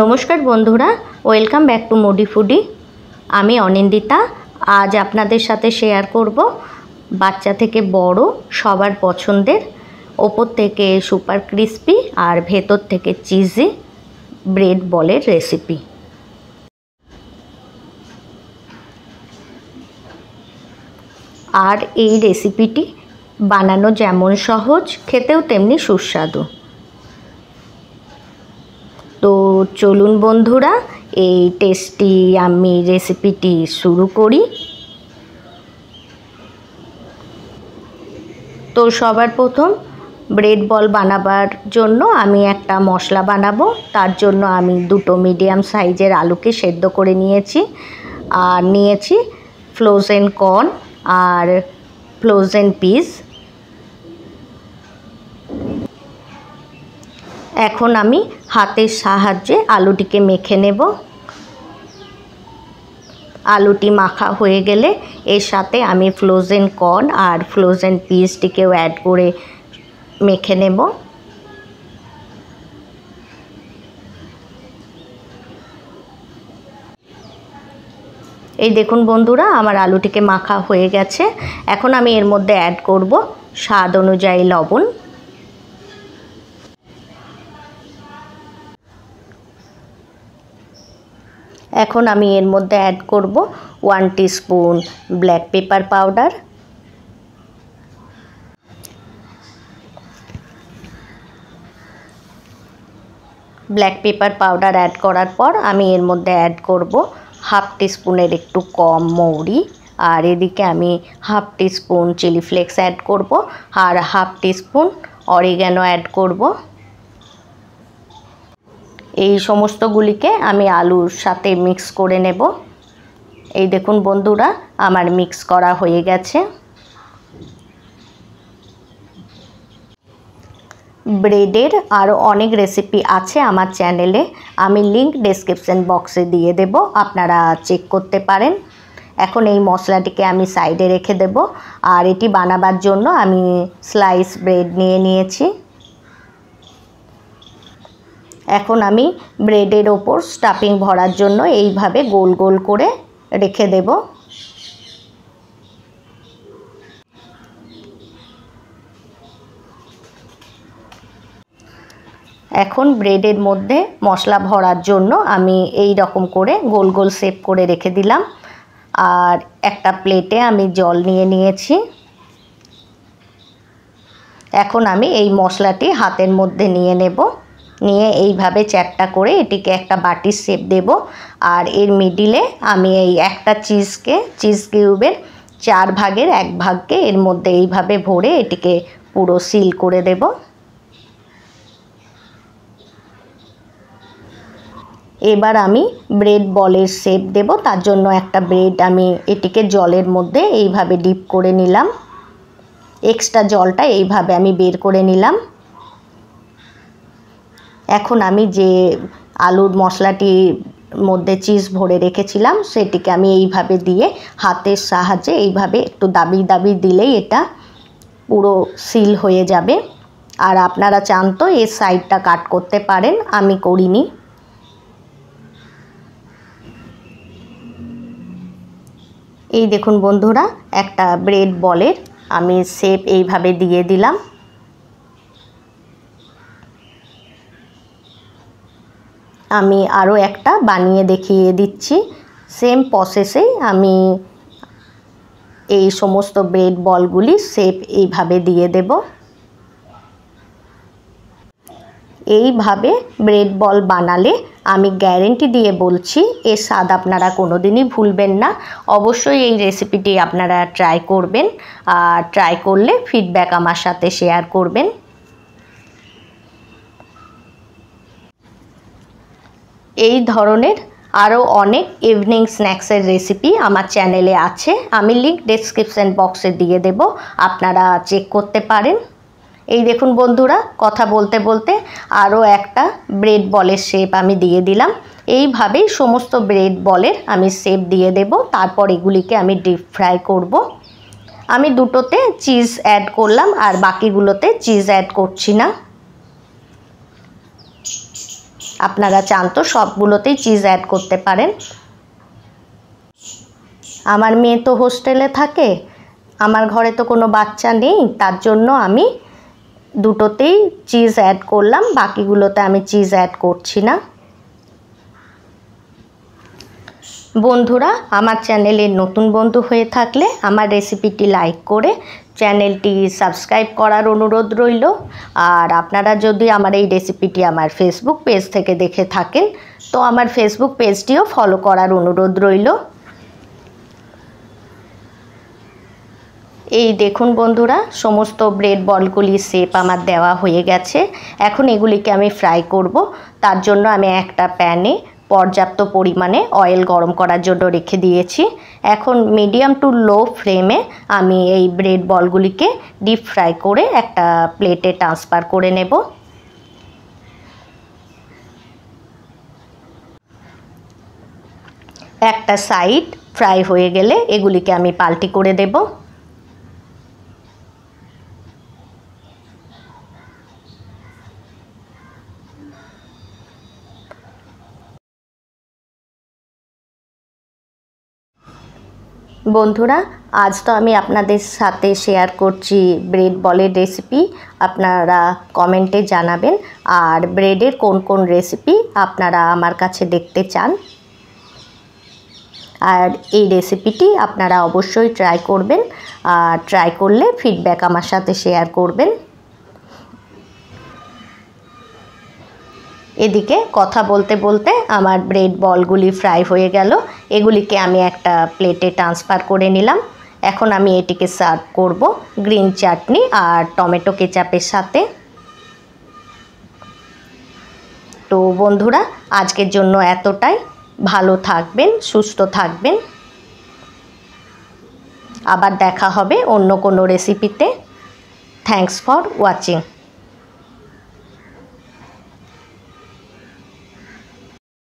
নমস্কার বন্ধুরা welcome back to Moody Foodie আমি অনিন্দিতা আজ আপনাদের সাথে শেয়ার করব বাচ্চা থেকে বড় সবার পছন্দের ওপর থেকে সুপার ক্রিস্পি আর ভেতর থেকে চিজি ব্রেড বলের রেসিপি আর এই রেসিপিটি বানানো যেমন সহজ খেতেও তেমনি সুস্বাদু তো চলুন বন্ধুরা এই টেস্টি আমি রেসিপিটি শুরু করি তো সবার প্রথম ব্রেড বল বানাবার জন্য আমি একটা মশলা বানাবো তার জন্য আমি দুটো মিডিয়াম সাইজের আলুকে সেদ্ধ করে নিয়েছি আর নিয়েছি ফ্লোজেন কর্ন আর ফ্লোজেন পিস এখন আমি হাতের সাহায্যে আলুটিকে মেখে নেব আলুটি মাখা হয়ে গেলে এর সাথে আমি ফ্লোজেন কর্ন আর ফ্লোজেন পিসটিকেও অ্যাড করে মেখে নেব এই দেখুন বন্ধুরা আমার আলুটিকে মাখা হয়ে গেছে এখন আমি এর মধ্যে অ্যাড করব স্বাদ অনুযায়ী লবণ এখন আমি এর মধ্যে অ্যাড করব one spoon black pepper powder black pepper powder add করার পর আমি এর মধ্যে অ্যাড করব হাফ স্পুনের একটু কম মৌরি আর এদিকে আমি half spoon chilli flakes add করব আর হাফ স্পুন অরিগ্যানো অ্যাড করব এই সমস্তগুলিকে আমি আলুর সাথে মিক্স করে নেব এই দেখুন বন্ধুরা আমার মিক্স করা হয়ে গেছে ব্রেডের আরও অনেক রেসিপি আছে আমার চ্যানেলে আমি লিংক ডেসক্রিপশন বক্সে দিয়ে দেব আপনারা চেক করতে পারেন এখন এই মশলাটিকে আমি সাইডে রেখে দেব আর এটি বানাবার জন্য আমি স্লাইস ব্রেড নিয়ে নিয়েছি এখন আমি ব্রেডের ওপর স্টাফিং ভরার জন্য এইভাবে গোল গোল করে রেখে দেব এখন ব্রেডের মধ্যে মশলা ভরার জন্য আমি এই রকম করে গোল গোল শেপ করে রেখে দিলাম আর একটা প্লেটে আমি জল নিয়ে নিয়েছি এখন আমি এই মশলাটি হাতের মধ্যে নিয়ে নেবো নিয়ে এইভাবে চ্যাপটা করে এটিকে একটা বাটির শেপ দেব আর এর মিডিলে আমি এই একটা চিজকে চিজ কিউবের চার ভাগের এক ভাগকে এর মধ্যে এইভাবে ভরে এটিকে পুরো সিল করে দেব এবার আমি ব্রেড বলের শেপ দেব তার জন্য একটা ব্রেড আমি এটিকে জলের মধ্যে এইভাবে ডিপ করে নিলাম এক্সট্রা জলটা এইভাবে আমি বের করে নিলাম এখন আমি যে আলুর মশলাটি মধ্যে চিজ ভরে রেখেছিলাম সেটিকে আমি এইভাবে দিয়ে হাতের সাহায্যে এইভাবে একটু দাবি দাবি দিলেই এটা পুরো সিল হয়ে যাবে আর আপনারা চান তো এর সাইডটা কাট করতে পারেন আমি করিনি এই দেখুন বন্ধুরা একটা ব্রেড বলের আমি শেপ এইভাবে দিয়ে দিলাম আমি আরও একটা বানিয়ে দেখিয়ে দিচ্ছি সেম প্রসেসেই আমি এই সমস্ত ব্রেড বলগুলি শেপ এইভাবে দিয়ে দেব এইভাবে ব্রেড বল বানালে আমি গ্যারেন্টি দিয়ে বলছি এর স্বাদ আপনারা কোনো দিনই ভুলবেন না অবশ্যই এই রেসিপিটি আপনারা ট্রাই করবেন আর ট্রাই করলে ফিডব্যাক আমার সাথে শেয়ার করবেন এই ধরনের আরও অনেক ইভিনিং স্ন্যাক্সের রেসিপি আমার চ্যানেলে আছে আমি লিঙ্ক ডিসক্রিপশান বক্সে দিয়ে দেব আপনারা চেক করতে পারেন এই দেখুন বন্ধুরা কথা বলতে বলতে আরও একটা ব্রেড বলের শেপ আমি দিয়ে দিলাম এইভাবেই সমস্ত ব্রেড বলের আমি শেপ দিয়ে দেব তারপর এগুলিকে আমি ডিপ ফ্রাই করব। আমি দুটোতে চিজ অ্যাড করলাম আর বাকিগুলোতে চিজ অ্যাড করছি না আপনারা চান তো সবগুলোতেই চিজ অ্যাড করতে পারেন আমার মেয়ে তো হোস্টেলে থাকে আমার ঘরে তো কোনো বাচ্চা নেই তার জন্য আমি দুটোতেই চিজ অ্যাড করলাম বাকিগুলোতে আমি চিজ অ্যাড করছি না বন্ধুরা আমার চ্যানেলের নতুন বন্ধু হয়ে থাকলে আমার রেসিপিটি লাইক করে চ্যানেলটি সাবস্ক্রাইব করার অনুরোধ রইল আর আপনারা যদি আমার এই রেসিপিটি আমার ফেসবুক পেজ থেকে দেখে থাকেন তো আমার ফেসবুক পেজটিও ফলো করার অনুরোধ রইল এই দেখুন বন্ধুরা সমস্ত ব্রেড বলগুলি শেপ আমার দেওয়া হয়ে গেছে এখন এগুলিকে আমি ফ্রাই করব তার জন্য আমি একটা প্যানে পর্যাপ্ত পরিমাণে অয়েল গরম করার জন্য রেখে দিয়েছি এখন মিডিয়াম টু লো ফ্লেমে আমি এই ব্রেড বলগুলিকে ডিপ ফ্রাই করে একটা প্লেটে ট্রান্সফার করে নেব একটা সাইড ফ্রাই হয়ে গেলে এগুলিকে আমি পাল্টি করে দেবো বন্ধুরা আজ তো আমি আপনাদের সাথে শেয়ার করছি ব্রেড বলের রেসিপি আপনারা কমেন্টে জানাবেন আর ব্রেডের কোন কোন রেসিপি আপনারা আমার কাছে দেখতে চান আর এই রেসিপিটি আপনারা অবশ্যই ট্রাই করবেন আর ট্রাই করলে ফিডব্যাক আমার সাথে শেয়ার করবেন এদিকে কথা বলতে বলতে আমার ব্রেড বলগুলি ফ্রাই হয়ে গেল এগুলিকে আমি একটা প্লেটে ট্রান্সফার করে নিলাম এখন আমি এটিকে সার্ভ করব গ্রিন চাটনি আর টমেটো কেচাপের সাথে তো বন্ধুরা আজকের জন্য এতটাই ভালো থাকবেন সুস্থ থাকবেন আবার দেখা হবে অন্য কোনো রেসিপিতে থ্যাংকস ফর ওয়াচিং